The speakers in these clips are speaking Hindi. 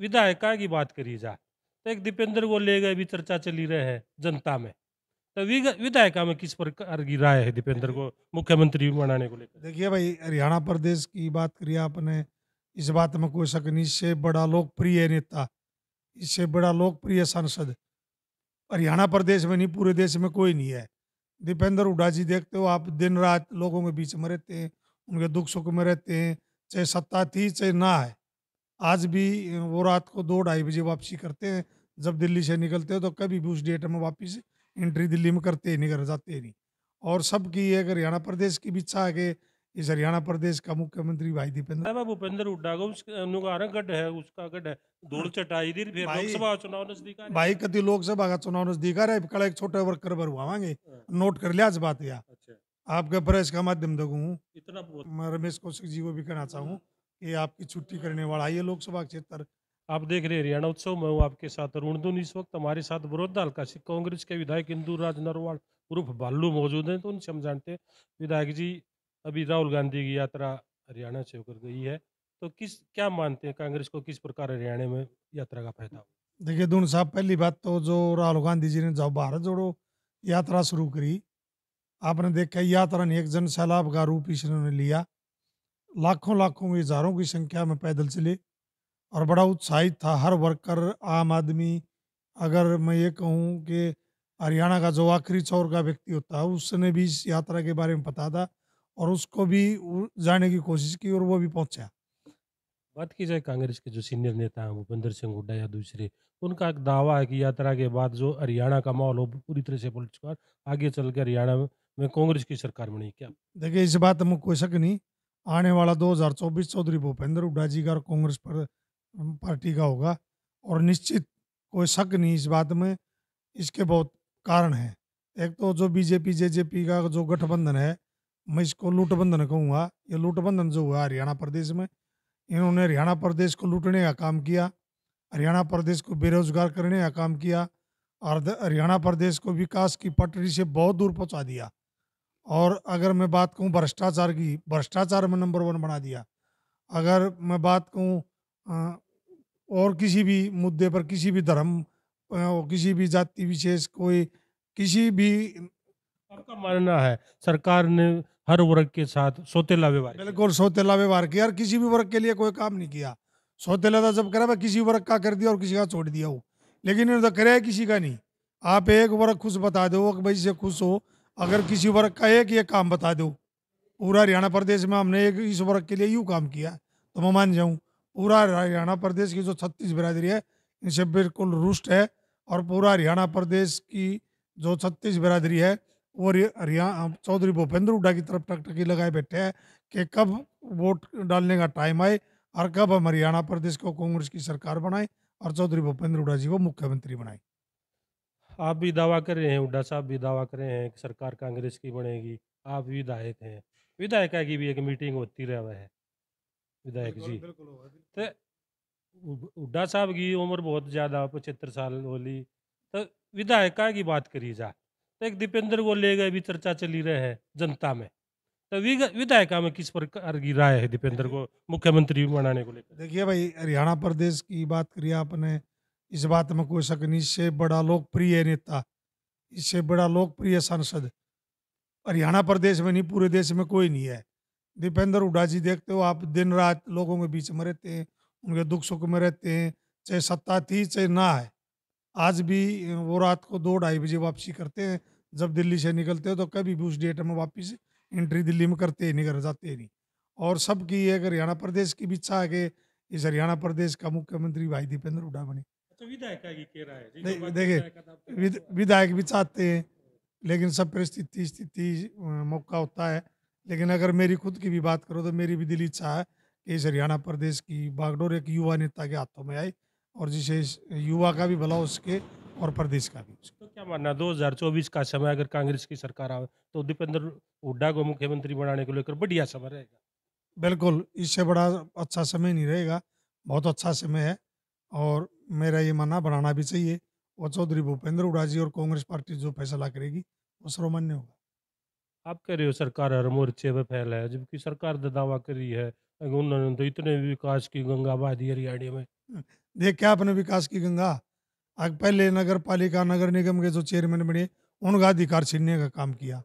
विधायिका की बात करी जा तो एक दीपेंद्र को ले गए भी चर्चा चली रहे है जनता में तो विधायिका में किस प्रकार की राय है दीपेंद्र को मुख्यमंत्री बनाने को लेकर देखिए भाई हरियाणा प्रदेश की बात करिए आपने इस बात में कोई शक नहीं इससे बड़ा लोकप्रिय नेता इससे बड़ा लोकप्रिय सांसद हरियाणा प्रदेश में नहीं पूरे देश में कोई नहीं है दीपेंद्र हुडा जी देखते हो आप दिन रात लोगों के बीच में रहते हैं उनके दुख सुख में रहते हैं चाहे सत्ता थी चाहे ना है आज भी वो रात को दो ढाई बजे वापसी करते हैं जब दिल्ली से निकलते हैं तो कभी भी उस डेट में वापस एंट्री दिल्ली में करते ही नहीं कर जाते नहीं और सबकी एक हरियाणा प्रदेश की भी इच्छा है कि इस हरियाणा प्रदेश का मुख्यमंत्री भाई दीपेंद्र भूपेंद्र गढ़ है उसका गढ़ है धूल हाँ। चटाई दी फिर लोकसभा चुनाव नजदीक भाई कति लोकसभा का चुनाव नजदीक आ रहा है कल एक छोटे वर्कर भरवाएंगे हाँ। नोट कर लिया आज बात या अच्छा। आपके प्रेस का माध्यम देखूँ इतना रमेश कौशिक जी को भी कहना चाहूँ ये आपकी छुट्टी करने वाला है ये लोकसभा क्षेत्र आप देख रहे हैं हरियाणा उत्सव में हूँ आपके साथ अरुणदुन इस वक्त हमारे साथ विरोध दल का कांग्रेस के विधायक इंदू राज नरवाल उर्फ भालू मौजूद हैं तो उनसे हम जानते विधायक जी अभी राहुल गांधी की यात्रा हरियाणा से होकर गई है तो किस क्या मानते हैं कांग्रेस को किस प्रकार हरियाणा में यात्रा का फायदा देखिए दून साहब पहली बात तो जो राहुल गांधी जी ने जब भारत जोड़ो यात्रा शुरू करी आपने देखा यात्रा ने एक जन सैलाब का रूप इसने लिया लाखों लाखों में हजारों की संख्या में पैदल चले और बड़ा उत्साहित था हर वर्कर आम आदमी अगर मैं ये कहूँ कि हरियाणा का जो आखिरी चौर का व्यक्ति होता है उसने भी इस यात्रा के बारे में पता था और उसको भी जाने की कोशिश की और वो भी पहुंचा बात की जाए कांग्रेस के जो सीनियर नेता हैं भूपेंद्र सिंह हुड्डा या दूसरे उनका एक दावा है कि यात्रा के बाद जो हरियाणा का माहौल हो पूरी तरह से पलट आगे चल के हरियाणा में कांग्रेस की सरकार बनी क्या देखिए इस बात तो में कोई शक नहीं आने वाला 2024 चौधरी भूपेंद्र हुडा जी का और कांग्रेस पर पार्टी का होगा और निश्चित कोई शक नहीं इस बात में इसके बहुत कारण हैं एक तो जो बीजेपी जेजेपी का जो गठबंधन है मैं इसको लूटबंधन कहूँगा ये लूटबंधन जो हुआ हरियाणा प्रदेश में इन्होंने हरियाणा प्रदेश को लूटने का काम किया हरियाणा प्रदेश को बेरोजगार करने का काम किया और हरियाणा प्रदेश को विकास की पटरी से बहुत दूर पहुंचा दिया और अगर मैं बात कहूँ भ्रष्टाचार की भ्रष्टाचार में नंबर वन बना दिया अगर मैं बात कहूँ और किसी भी मुद्दे पर किसी भी धर्म किसी भी जाति विशेष कोई किसी भी आपका मानना है सरकार ने हर वर्ग के साथ सौतेला व्यवहार बिल्कुल सौतेला व्यवहार किया और किसी भी वर्ग के लिए कोई काम नहीं किया सौतेला जब करा मैं किसी वर्ग का कर दिया और किसी का छोड़ दिया हो लेकिन इन्होंने तो कराया किसी का नहीं आप एक वर्ग खुश बता दो भाई से खुश हो अगर किसी वर्ग का एक ये काम बता दो पूरा हरियाणा प्रदेश में हमने एक इस वर्ग के लिए यूँ काम किया तो मैं मान जाऊँ पूरा हरियाणा प्रदेश की जो छत्तीस बिरादरी है इनसे बिल्कुल रुष्ट है और पूरा हरियाणा प्रदेश की जो छत्तीस बिरादरी है वो हरियाणा चौधरी भूपेंद्र हुडा की तरफ टकटकी लगाए बैठे हैं कि कब वोट डालने का टाइम आए और कब हम हरियाणा प्रदेश को कांग्रेस की सरकार बनाए और चौधरी भूपेंद्र हुडा जी को मुख्यमंत्री बनाए आप भी दावा कर रहे हैं हुड्डा साहब भी दावा कर रहे हैं कि सरकार कांग्रेस की बनेगी आप विधायक हैं विधायक की भी एक मीटिंग होती रह है विधायक जी तो हुड्डा साहब की उम्र बहुत ज़्यादा पचहत्तर साल होली तो विधायक की बात करी जा तो एक दीपेंद्र को ले गए भी चर्चा चली रहे हैं जनता में तो विधायिका में किस प्रकार की राय है दीपेंद्र को मुख्यमंत्री बनाने को लेकर देखिए भाई हरियाणा प्रदेश की बात करिए आपने इस बात में कोई शक नहीं इससे बड़ा लोकप्रिय नेता इससे बड़ा लोकप्रिय सांसद हरियाणा प्रदेश में नहीं पूरे देश में कोई नहीं है दीपेंद्र हुडा जी देखते हो आप दिन रात लोगों के बीच में रहते हैं उनके दुख सुख में रहते हैं चाहे सत्ता थी चाहे ना है आज भी वो रात को दो ढाई बजे वापसी करते हैं जब दिल्ली से निकलते हो तो कभी भी उस डेट में वापिस एंट्री दिल्ली में करते ही नहीं कर जाते ही नहीं और सबकी एक हरियाणा प्रदेश की भी इच्छा है कि इस हरियाणा प्रदेश का मुख्यमंत्री भाई दीपेंद्र हुडा बने तो विधायक देखिए विधायक तो भी चाहते हैं लेकिन सब परिस्थिति स्थिति मौका होता है लेकिन अगर मेरी खुद की भी बात करो तो मेरी भी दिल इच्छा है कि इस हरियाणा प्रदेश की बागडोर एक युवा नेता के हाथों में आई और जिसे युवा का भी भला हो सके और प्रदेश का भी तो क्या मानना 2024 का समय अगर कांग्रेस की सरकार आवे तो दीपेंद्र हुड्डा को मुख्यमंत्री बनाने को लेकर बढ़िया समय रहेगा बिल्कुल इससे बड़ा अच्छा समय नहीं रहेगा बहुत अच्छा समय है और मेरा ये मानना बनाना भी चाहिए और चौधरी भूपेंद्र उड़ा जी और कांग्रेस पार्टी जो फैसला करेगी वो सर्वमान्य होगा आप कह रहे हो सरकार हर मोर्चे पर फैल है जबकि सरकार ने दावा करी है उन्होंने तो इतने विकास की गंगा दी हरियाणा में देख क्या अपने विकास की गंगा अब पहले नगर पालिका नगर निगम के जो चेयरमैन बने उनका अधिकार छीनने का काम किया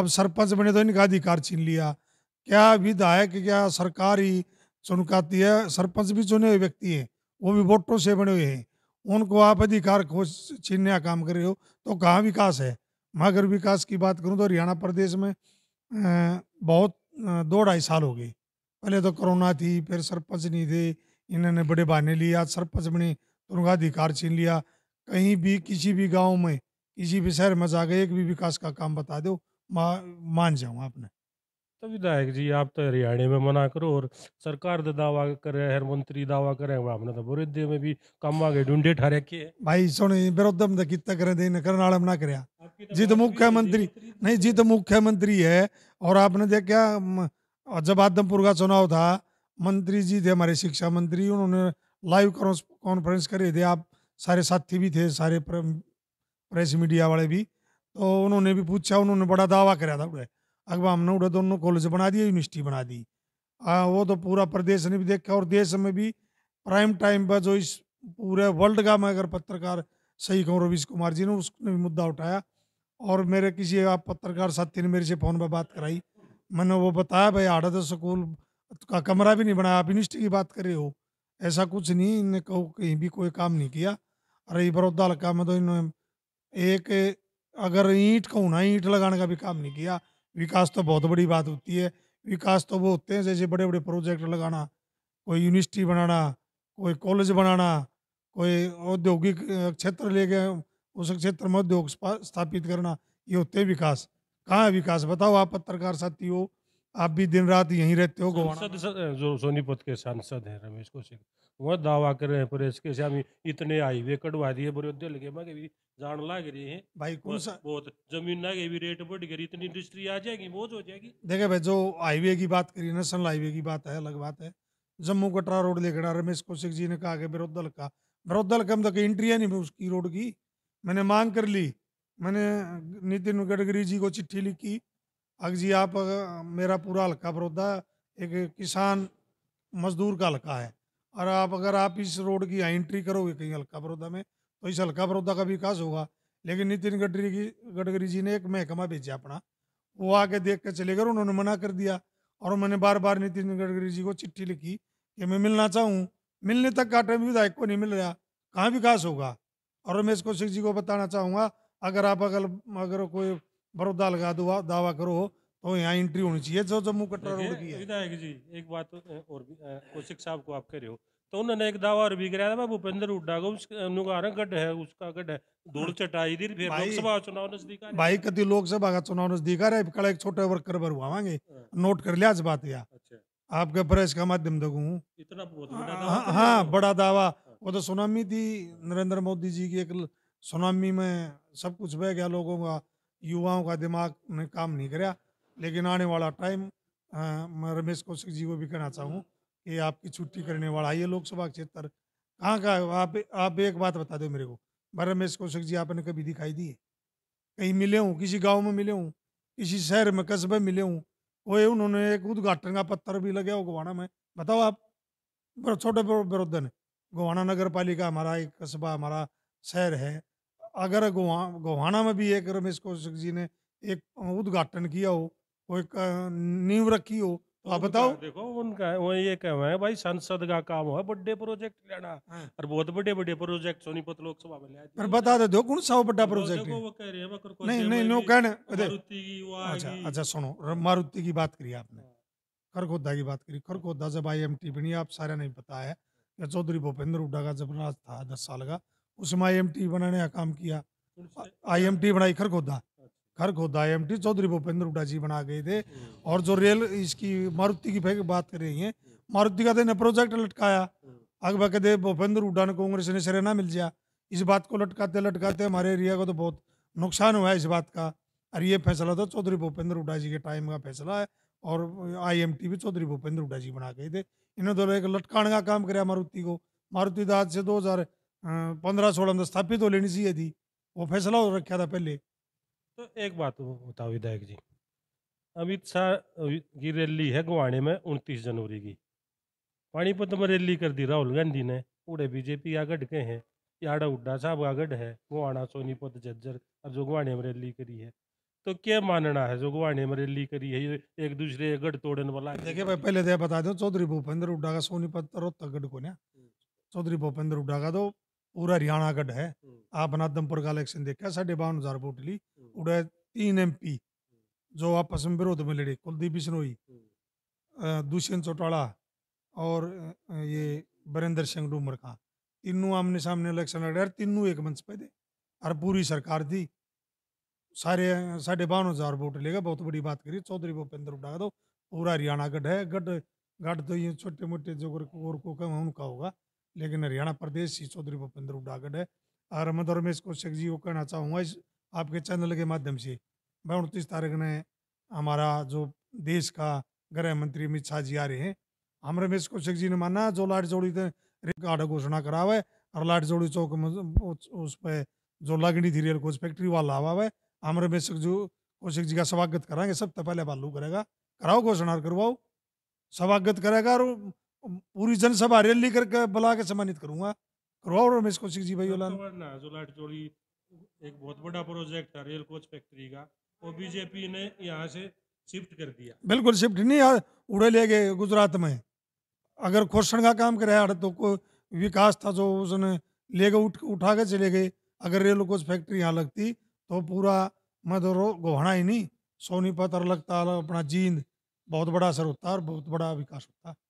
अब सरपंच बने तो इनका अधिकार छीन लिया क्या विधायक क्या सरकार ही चुनकाती है सरपंच भी चुने हुए व्यक्ति है वो भी वोटों से बने हुए हैं उनको आप अधिकार को छीनने का काम कर रहे हो तो कहाँ विकास है मैं अगर विकास की बात करूँ तो हरियाणा प्रदेश में बहुत दो ढाई साल हो गए पहले तो कोरोना थी फिर सरपंच नहीं थे इन्होंने बड़े बहाने लिए आज सरपंच बने तो उनका अधिकार छीन लिया कहीं भी किसी भी गांव में किसी भी शहर में जाकर एक भी विकास का काम बता दो मा, मान जाऊँ आपने तो विधायक जी आप तो हरियाणा में मना करो और सरकार तो दावा कर रहे हर मंत्री दावा कर रहे हैं हमने तो बुरे में भी कम आगे ढूंढे ठारे के भाई सुनो विरोधम तो कितना करें देने करने वाले मना कर जी तो मुख्यमंत्री नहीं जी तो मुख्यमंत्री है और आपने देखा जब आदमपुर का चुनाव था मंत्री जी थे हमारे शिक्षा मंत्री उन्होंने लाइव कॉन्फ्रेंस करे थे आप सारे साथी भी थे सारे प्रेस मीडिया वाले भी तो उन्होंने भी पूछा उन्होंने बड़ा दावा कराया था उन्हें अगवा हमने उड़े दोनों कॉलेज बना दिए यूनिवर्सिटी बना दी आ, वो तो पूरा प्रदेश ने भी देखा और देश में भी प्राइम टाइम पर जो इस पूरे वर्ल्ड का मैं अगर पत्रकार सही कहूँ रवीश कुमार जी ने उसने भी मुद्दा उठाया और मेरे किसी आप पत्रकार साथी ने मेरे से फ़ोन पर बात कराई मैंने वो बताया भाई आढ़त तो स्कूल का कमरा भी नहीं बनाया आप यूनिवर्सिटी की बात कर रहे हो ऐसा कुछ नहीं इनने कहो कहीं भी कोई काम नहीं किया अरे बड़ौदा हल्का में तो इन्होंने एक अगर ईंट कहूँ ना ईंट लगाने का भी काम नहीं किया विकास तो बहुत बड़ी बात होती है विकास तो वो होते हैं जैसे बड़े बड़े प्रोजेक्ट लगाना कोई यूनिवर्सिटी बनाना कोई कॉलेज बनाना कोई औद्योगिक क्षेत्र ले गए उस क्षेत्र में उद्योग स्थापित करना ये होते हैं विकास कहाँ है विकास बताओ आप पत्रकार साथी हो आप भी दिन रात यहीं रहते हो गोवा जो सोनीपत के सांसद हैं रमेश कौशिक वह दावा कर रहे हैं परेश के श्यामी इतने वे कटवा दिए बड़े लगे मैं भी जान लाग रही है भाई कौन सा बहुत जमीन ना गई रेट बढ़ गई इतनी इंडस्ट्री आ जाएगी मौज हो जाएगी देखे भाई जो हाईवे की बात करिए नेशनल हाईवे की बात है अलग बात है जम्मू कटरा रोड लेकर रमेश कौशिक जी ने कहा कि विरोधल का विरोधल कम मतलब तक एंट्री है नहीं उसकी रोड की मैंने मांग कर ली मैंने नितिन गडकरी जी को चिट्ठी लिखी अग जी आप मेरा पूरा हल्का बरौदा एक किसान मजदूर का हल्का है और आप अगर आप इस रोड की एंट्री करोगे कहीं हल्का बरौदा में तो इस हल्का बरौदा का विकास होगा लेकिन नितिन गडकरी की गडकरी जी ने एक महकमा भेजा अपना वो आके देख कर चले गए उन्होंने मना कर दिया और मैंने बार बार नितिन गडकरी जी को चिट्ठी लिखी कि मैं मिलना चाहूँ मिलने तक का टाइम विधायक को नहीं मिल रहा कहाँ विकास होगा और मैं इसको कौशिक जी को बताना चाहूँगा अगर आप अगर अगर कोई बड़ौदा लगा दो दावा करो तो यहाँ एंट्री होनी चाहिए जो जम्मू कटरा रोड की है विधायक जी एक बात और कौशिक साहब को आप कह रहे हो तो उन्होंने एक दावा और भी कराया था भूपेंद्र हुड्डा को नुगारा गढ़ है उसका गढ़ है धूल हाँ। चटाई दी फिर लोकसभा चुनाव नजदीक भाई कति लोकसभा का चुनाव नजदीक आ रहा है एक छोटा वर्कर भरवाएंगे हाँ। नोट कर लिया आज बात यहाँ अच्छा। आपके प्रेस का माध्यम देखूँ इतना बहुत बड़ा हाँ, तो हाँ बड़ा दावा वो तो सुनामी थी नरेंद्र मोदी जी की एक सुनामी में सब कुछ बह गया लोगों का युवाओं का दिमाग ने काम नहीं कराया लेकिन आने वाला टाइम मैं रमेश कौशिक जी को भी कहना चाहूँ कि आपकी छुट्टी करने वाला ये लोकसभा क्षेत्र कहाँ का आप आप एक बात बता दो मेरे को मैं रमेश कौशिक जी आपने कभी दिखाई दी है कहीं मिले हूँ किसी गाँव में मिले हूँ किसी शहर में कस्बे मिले हूँ कोई उन्होंने एक उद्घाटन का पत्थर भी लगे हो गोवाना में बताओ आप छोटे विरोधन गोवाना नगर पालिका हमारा एक कस्बा हमारा शहर है अगर गोवा गोहाना में भी एक रमेश कौशिक जी ने एक उद्घाटन किया हो कोई नींव रखी हो तो आप बताओ देखो उनका वो ये कहना है भाई संसद का काम है बड़े प्रोजेक्ट लेना हाँ। और बहुत बड़े बड़े प्रोजेक्ट सोनीपत लोकसभा में लिया पर बता दे दो कौन सा बड़ा तो प्रोजेक्ट है वो कह रहे हैं नहीं नहीं नो कहने तो मारुति की अच्छा अच्छा सुनो मारुति की बात करी आपने हाँ। खरगोदा की बात करी खरगोदा जब आई एम टी बनी आप सारे नहीं पता है चौधरी भूपेंद्र हुड्डा का जब राज था दस साल का उसमें आई बनाने का काम किया आई बनाई खरखोदा अच्छा। खरखोदा आई चौधरी भूपेंद्र हुडा जी बना गए थे हम्म। और जो रेल इसकी मारुति की बात कर रही है मारुति का देने तो प्रोजेक्ट लटकाया अगबा हम्म। के दे भूपेंद्र हुडा ने कांग्रेस ने ना मिल गया इस बात को लटकाते लटकाते हमारे एरिया को तो बहुत नुकसान हुआ है इस बात का और ये फैसला तो चौधरी भूपेंद्र हुडा जी के टाइम का फैसला है और आईएमटी भी चौधरी भूपेंद्र हुडा जी बना गए थे इन्होंने दोनों तो एक लटकाने का काम कराया मारुति को मारुति दाद से दो हजार पंद्रह सोलह अंदर तो स्थापित हो लेनी चाहिए थी वो फैसला हो रखा था पहले तो एक बात बताओ विधायक जी अमित शाह की रैली है गुवाणे में उनतीस जनवरी की पानीपत में रैली कर दी राहुल गांधी ने पूरे बीजेपी आगढ़ के हैं याड़ा उड्डा साहब आगढ़ है गुवाणा सोनीपत झज्जर और गुवाणे में रैली करी है तो क्या मानना है जो गुवाणे में रैली करी है एक दूसरे गढ़ तोड़न वाला देखिए भाई पहले तो बता दो चौधरी भूपेंद्र उड्डा का सोनीपत रोहतक गढ़ को ना हम्म। चौधरी भूपेंद्र उड्डा का तो पूरा हरियाणा गढ़ है आप नादमपुर का इलेक्शन देखा साढ़े बावन हजार वोट ली उड़ा तीन एम पी जो आपस में विरोध में लड़े कुलदीप बिश्नोई दुष्यंत चौटाला और ये बरेंद्र सिंह डूमर का तीनों आमने सामने इलेक्शन लड़े और तीनों एक मंच पे थे और पूरी सरकार थी सारे साढ़े बावन हजार वोट लेगा बहुत बड़ी बात करी चौधरी भूपेंद्र उठा दो पूरा हरियाणा गढ़ है गढ़ गढ़ तो ये छोटे मोटे जो और को कम उनका होगा लेकिन हरियाणा प्रदेश ही चौधरी भूपेंद्र उडागढ़ है और मैं दौर में इसको शेख जी को कहना चाहूँगा इस आपके चैनल के माध्यम से मैं उनतीस तारीख ने हमारा जो देश का गृह मंत्री अमित शाह जी आ रहे हैं हम रमेश कौशिक जी ने माना जो लाट जोड़ी गाढ़ा घोषणा करा हुआ और लाट जोड़ी चौक उस पर जो लगनी थी रेल कोच फैक्ट्री वाला हवा है हम रमेश कौशिक जी का स्वागत कराएंगे सबसे पहले बालू करेगा कराओ घोषणा करवाओ स्वागत करेगा और पूरी जनसभा रैली करके बुला के सम्मानित करूंगा करवाओ रमेश कौशिक जी भाई तो नाजुलाट जोड़ी एक बहुत बड़ा प्रोजेक्ट है रेल कोच फैक्ट्री का वो बीजेपी ने यहाँ से शिफ्ट कर दिया बिल्कुल शिफ्ट नहीं यार उड़े ले गए गुजरात में अगर खोषण का काम करे यार तो कोई विकास था जो उसने ले गए उठ उठा के चले गए अगर रेल कोच फैक्ट्री यहाँ लगती तो पूरा मैं तो गोहना ही नहीं सोनीपत और लगता अपना जींद बहुत बड़ा असर होता और बहुत बड़ा विकास होता